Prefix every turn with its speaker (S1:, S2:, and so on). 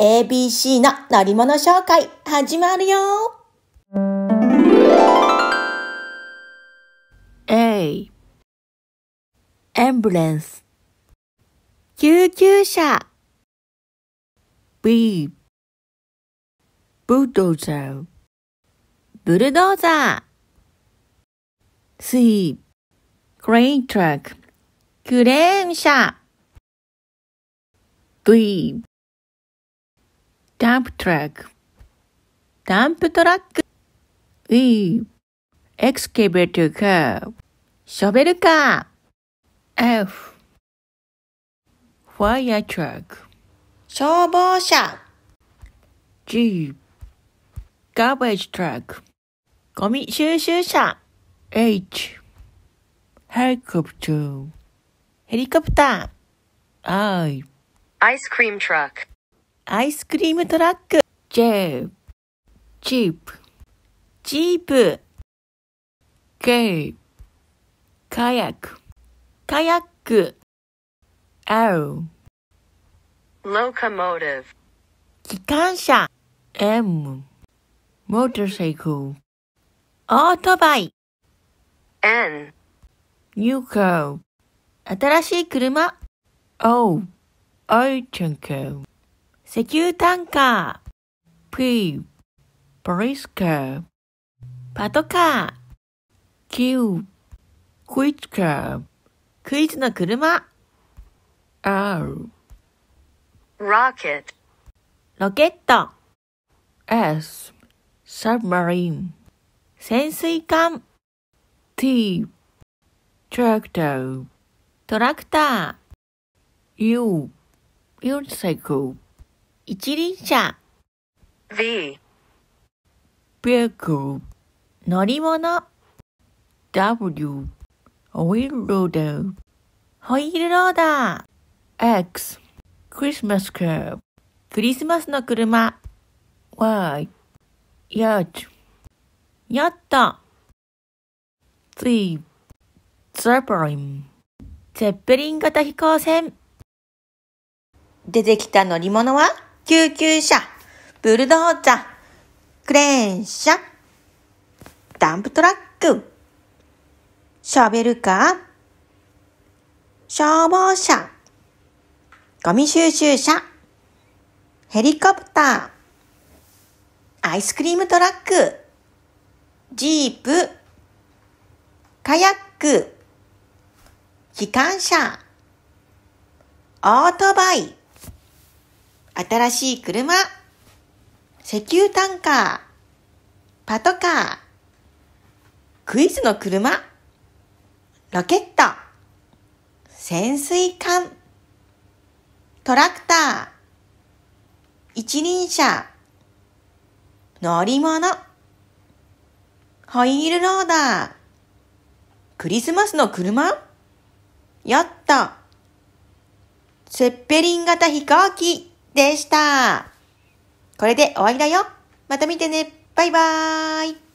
S1: ABC の乗り物紹介始まるよ A エンブレンス救急車 B ブルドーザーブルドーザー C クレーントラッククレーン車 D dump truck. Dump truck. E. Excavator car. Shovel car. F. Fire truck. 消防車 G garbage truck ゴミ収集車 H helicopter ヘリコプター I ice cream truck アイスクリームトラック。ジェープ、ジープ、ジープ、ゲイ、カヤック、カヤック、アウ、l ーカモーティブ。機関車、M、モーターサイクル、オートバイ、N、ニューカー、新しい車、O、アイチゃンカー。石油タンカー、P、ブリスカー、パトカー、Q、クイズカー、クイズの車、R、r o c k ロケット、S、Submarine、潜水艦、T、トラクター。トラクター、U、Unicycle、一輪車 V 乗り物 W イルローダーホイールローダー X クリスマスカークリスマスの車 Y ヤーチット Z ェプリンゼリン型飛行船出てきた乗り物は救急車、ブルドーザー、クレーン車、ダンプトラック、ショベルカー、消防車、ゴミ収集車、ヘリコプター、アイスクリームトラック、ジープ、カヤック、機関車、オートバイ、新しい車、石油タンカー、パトカー、クイズの車、ロケット、潜水艦、トラクター、一輪車、乗り物、ホイールローダー、クリスマスの車、ヨット、セッペリン型飛行機、でした。これで終わりだよ。また見てね。バイバーイ。